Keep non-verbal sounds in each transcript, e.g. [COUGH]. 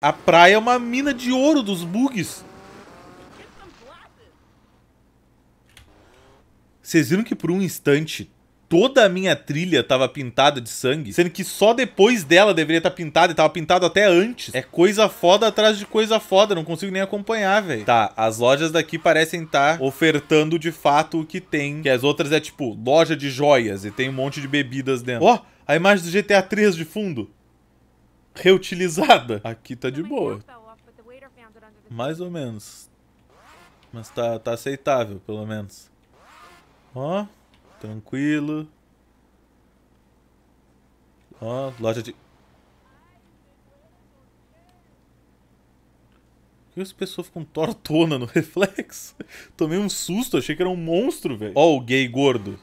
A praia é uma mina de ouro dos bugs. Vocês viram que por um instante toda a minha trilha estava pintada de sangue, sendo que só depois dela deveria estar tá pintada e estava pintado até antes. É coisa foda atrás de coisa foda, não consigo nem acompanhar, velho. Tá, as lojas daqui parecem estar tá ofertando de fato o que tem, que as outras é tipo loja de joias e tem um monte de bebidas dentro. Ó, oh, a imagem do GTA 3 de fundo reutilizada. Aqui tá de boa. Mais ou menos. Mas tá, tá aceitável, pelo menos. Ó, tranquilo. Ó, loja de... que as pessoas ficam tortona no [LAUGHS] reflexo? Tomei um susto, achei que era um monstro, velho. Ó, o gay gordo.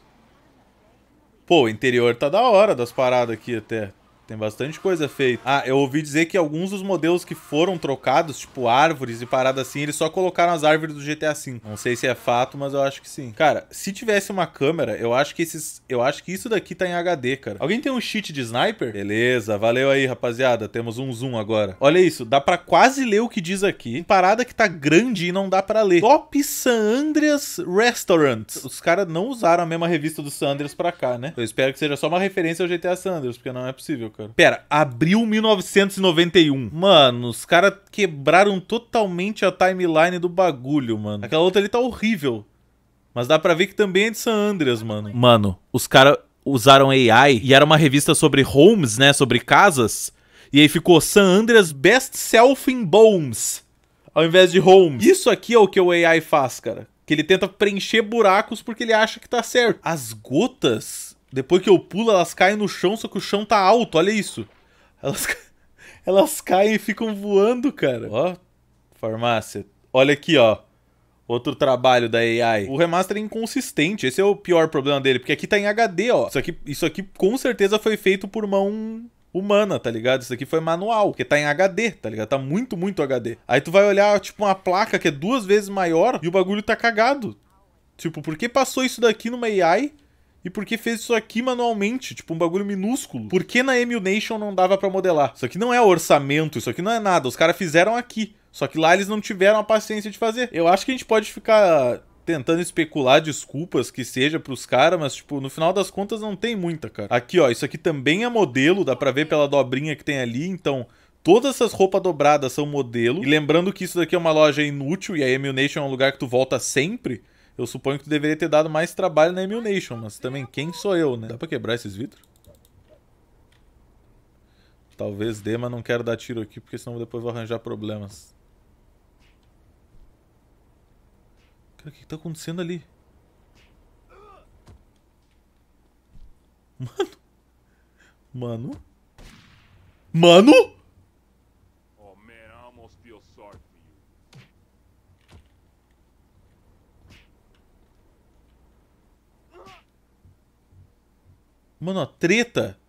Pô, o interior tá da hora das paradas aqui até. Tem bastante coisa feita. Ah, eu ouvi dizer que alguns dos modelos que foram trocados, tipo árvores e parada assim, eles só colocaram as árvores do GTA V. Não sei se é fato, mas eu acho que sim. Cara, se tivesse uma câmera, eu acho que esses, eu acho que isso daqui tá em HD, cara. Alguém tem um cheat de sniper? Beleza, valeu aí, rapaziada. Temos um zoom agora. Olha isso, dá para quase ler o que diz aqui. Tem parada que tá grande e não dá para ler. Top San Andreas Restaurant. Os caras não usaram a mesma revista do San Andreas para cá, né? Eu espero que seja só uma referência ao GTA San Andreas, porque não é possível cara. Pera, abril 1991. Mano, os caras quebraram totalmente a timeline do bagulho, mano. Aquela outra ali tá horrível. Mas dá pra ver que também é de San Andreas, mano. Mano, os caras usaram AI e era uma revista sobre homes, né? Sobre casas. E aí ficou San Andreas Best Self in Bones. Ao invés de homes. Isso aqui é o que o AI faz, cara. Que ele tenta preencher buracos porque ele acha que tá certo. As gotas depois que eu pulo, elas caem no chão, só que o chão tá alto, olha isso. Elas, [LAUGHS] elas caem e ficam voando, cara. Ó, farmácia. Olha aqui, ó. Outro trabalho da AI. O remaster é inconsistente, esse é o pior problema dele, porque aqui tá em HD, ó. Isso aqui, isso aqui com certeza foi feito por mão humana, tá ligado? Isso aqui foi manual, porque tá em HD, tá ligado? Tá muito, muito HD. Aí tu vai olhar, tipo, uma placa que é duas vezes maior e o bagulho tá cagado. Tipo, por que passou isso daqui numa AI e por que fez isso aqui manualmente? Tipo, um bagulho minúsculo. Por que na Emulation não dava para modelar? Isso aqui não é orçamento, isso aqui não é nada. Os caras fizeram aqui. Só que lá eles não tiveram a paciência de fazer. Eu acho que a gente pode ficar tentando especular desculpas que seja pros caras, mas, tipo, no final das contas não tem muita, cara. Aqui, ó, isso aqui também é modelo, dá pra ver pela dobrinha que tem ali, então... Todas essas roupas dobradas são modelo. E lembrando que isso daqui é uma loja inútil e a Emulation é um lugar que tu volta sempre. Eu suponho que tu deveria ter dado mais trabalho na Emulation, mas também quem sou eu, né? Dá pra quebrar esses vidros? Talvez dê, mas não quero dar tiro aqui, porque senão depois vou arranjar problemas. Cara, o que, tá acontecendo ali? Mano? Mano? Mano? Oh man, I almost feel sorry Mano, a treta.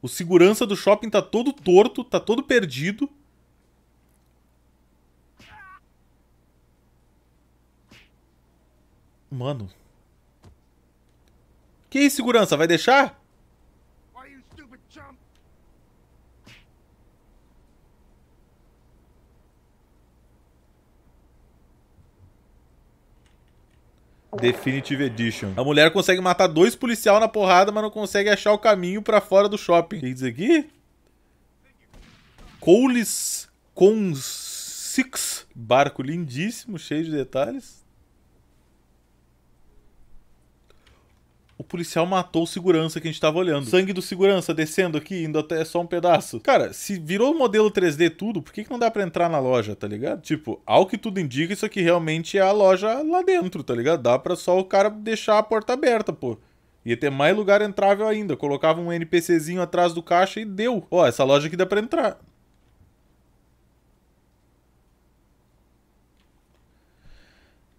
O segurança do shopping tá todo torto, tá todo perdido. Mano. Que aí, segurança? Vai deixar? Definitive Edition. A mulher consegue matar dois policial na porrada, mas não consegue achar o caminho para fora do shopping. O que diz aqui? Coles Cons Six. Barco lindíssimo, cheio de detalhes. o policial matou o segurança que a gente tava olhando. Sangue do segurança descendo aqui, indo até só um pedaço. Cara, se virou modelo 3D tudo, por que, que não dá para entrar na loja, tá ligado? Tipo, ao que tudo indica, isso aqui realmente é a loja lá dentro, tá ligado? Dá pra só o cara deixar a porta aberta, pô. Ia ter mais lugar entrável ainda. Colocava um NPCzinho atrás do caixa e deu. Ó, essa loja aqui dá pra entrar.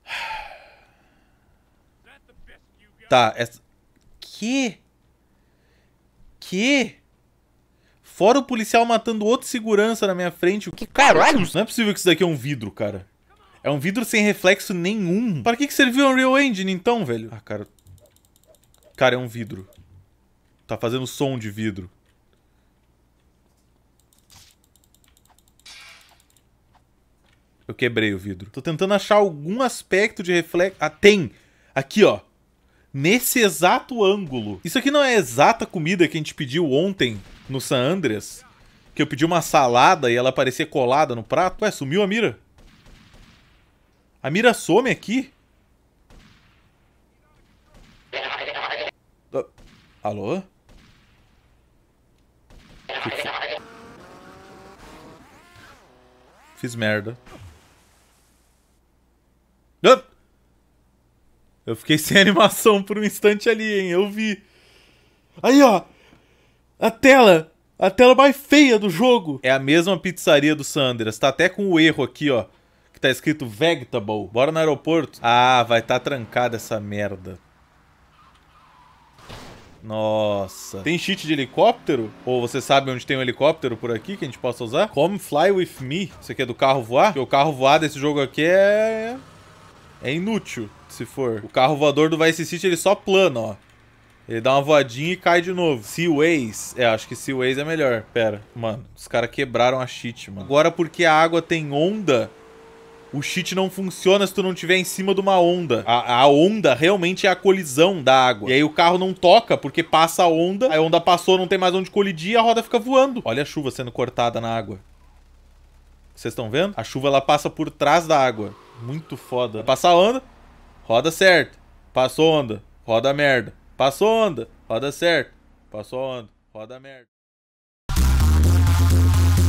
[SIGHS] Tá, essa, que. Que. Fora o policial matando outro segurança na minha frente. Que caralho! Não é possível que isso daqui é um vidro, cara. É um vidro sem reflexo nenhum. Para que, que serviu o Unreal Engine então, velho? Ah, cara. Cara, é um vidro. Tá fazendo som de vidro. Eu quebrei o vidro. Tô tentando achar algum aspecto de reflexo. Ah, tem! Aqui, ó nesse exato ângulo. Isso aqui não é a exata comida que a gente pediu ontem no San Andreas? Que eu pedi uma salada e ela aparecia colada no prato? Ué, sumiu a mira? A mira some aqui? Ah, alô? Fiz merda. Eu fiquei [LAUGHS] sem animação por um instante ali, hein? Eu vi. Aí, ó. A tela. A tela mais feia do jogo. É a mesma pizzaria do Sanders. Tá até com o erro aqui, ó. Que tá escrito Vegetable. Bora no aeroporto. Ah, vai tá trancada essa merda. Nossa. Tem cheat de helicóptero? Ou você sabe onde tem um helicóptero por aqui que a gente possa usar? Come Fly With Me. Isso aqui é do carro voar? Porque o carro voar desse jogo aqui é... É inútil, se for. O carro voador do Vice City, ele só plana, ó. Ele dá uma voadinha e cai de novo. Seaways. É, acho que Seaways é melhor. Pera, mano. Os caras quebraram a cheat, mano. Agora, porque a água tem onda, o cheat não funciona se tu não tiver em cima de uma onda. A, a, onda realmente é a colisão da água. E aí o carro não toca, porque passa a onda, a onda passou, não tem mais onde colidir e a roda fica voando. Olha a chuva sendo cortada na água. Vocês estão vendo? A chuva, ela passa por trás da água. Muito foda. Passar onda, roda certo. Passou onda, roda merda. Passou onda, roda certo. Passou onda, roda merda.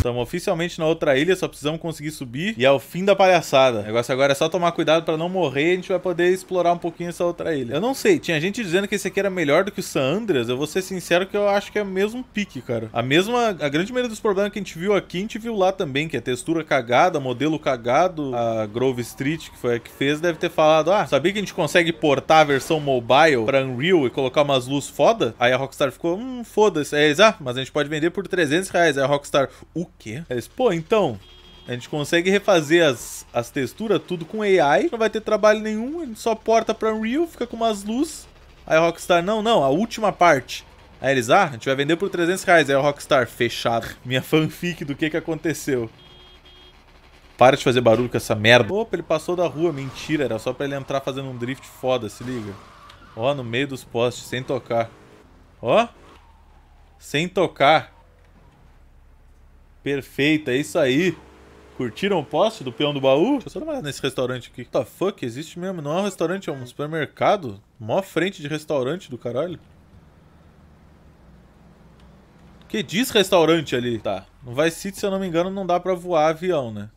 Estamos oficialmente na outra ilha, só precisamos conseguir subir. E é o fim da palhaçada. O negócio agora é só tomar cuidado pra não morrer. e A gente vai poder explorar um pouquinho essa outra ilha. Eu não sei, tinha gente dizendo que esse aqui era melhor do que o San Andreas. Eu vou ser sincero que eu acho que é o mesmo pique, cara. A mesma. A grande maioria dos problemas que a gente viu aqui, a gente viu lá também, que é textura cagada, modelo cagado. A Grove Street, que foi a que fez, deve ter falado: ah, sabia que a gente consegue portar a versão mobile pra Unreal e colocar umas luzes foda? Aí a Rockstar ficou, hum, foda-se. É, ah, mas a gente pode vender por 300 reais. Aí a Rockstar, o quê? Eles, é pô, então, a gente consegue refazer as, as texturas, tudo com AI, não vai ter trabalho nenhum, a gente só porta pra Unreal, fica com umas luzes. Aí a Rockstar, não, não, a última parte. Aí eles, ah, a gente vai vender por 300 reais. Aí a Rockstar, fechado. [LAUGHS] Minha fanfic do que que aconteceu. Para de fazer barulho com essa merda. Opa, ele passou da rua. Mentira, era só pra ele entrar fazendo um drift foda, se liga. Ó, no meio dos postes, sem tocar. Ó. Sem tocar. Perfeito, é isso aí. Curtiram o poste do peão do baú? Deixa eu só dar uma nesse restaurante aqui. What the fuck? Existe mesmo? Não é um restaurante, é um supermercado? Mó frente de restaurante do caralho. Que diz restaurante ali? Tá. No Vice City, se eu não me engano, não dá pra voar avião, né?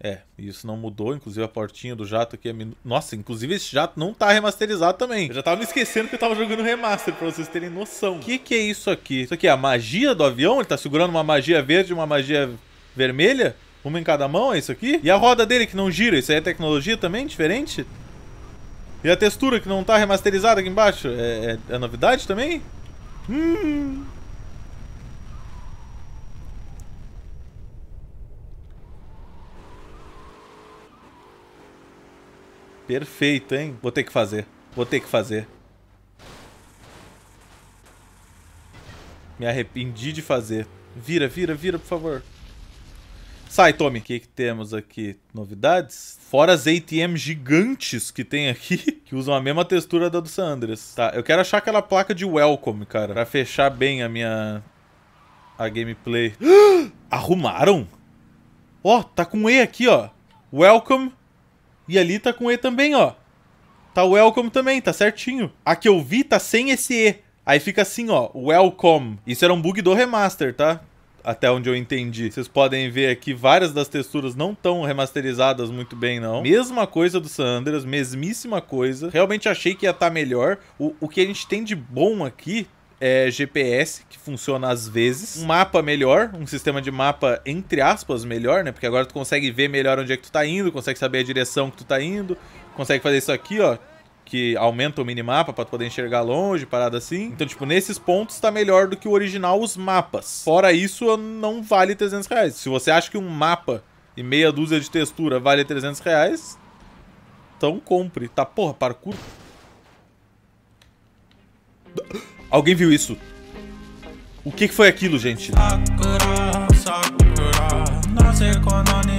É, isso não mudou. Inclusive a portinha do jato aqui é. Min... Nossa, inclusive esse jato não tá remasterizado também. Eu já tava me esquecendo que eu tava jogando remaster, pra vocês terem noção. O que, que é isso aqui? Isso aqui é a magia do avião? Ele tá segurando uma magia verde e uma magia vermelha? Uma em cada mão, é isso aqui? E a roda dele que não gira? Isso aí é tecnologia também? Diferente? E a textura que não tá remasterizada aqui embaixo? É, é, é novidade também? Hum. Perfeito, hein? Vou ter que fazer. Vou ter que fazer. Me arrependi de fazer. Vira, vira, vira, por favor. Sai, Tommy. O que, que, temos aqui? Novidades? Fora as ATM gigantes que tem aqui, [LAUGHS] que usam a mesma textura da do Sanders. Tá, eu quero achar aquela placa de welcome, cara, pra fechar bem a minha... a gameplay. [GASPS] Arrumaram? Ó, oh, tá com E aqui, ó. Welcome e ali tá com E também, ó. Tá welcome também, tá certinho. A que eu vi tá sem esse E. Aí fica assim, ó, welcome. Isso era um bug do remaster, tá? até onde eu entendi. Vocês podem ver aqui, várias das texturas não estão remasterizadas muito bem, não. Mesma coisa do San Andreas, mesmíssima coisa. Realmente achei que ia estar tá melhor. O, o que a gente tem de bom aqui é, GPS, que funciona às vezes. Um mapa melhor, um sistema de mapa, entre aspas, melhor, né? Porque agora tu consegue ver melhor onde é que tu tá indo, consegue saber a direção que tu tá indo, consegue fazer isso aqui, ó. Que aumenta o minimapa pra tu poder enxergar longe, parada assim. Então, tipo, nesses pontos tá melhor do que o original os mapas. Fora isso, não vale 300 reais. Se você acha que um mapa e meia dúzia de textura vale 300 reais, então compre. Tá, porra, parkour. Alguém viu isso? O que, foi aquilo, gente? Sakura, sakura,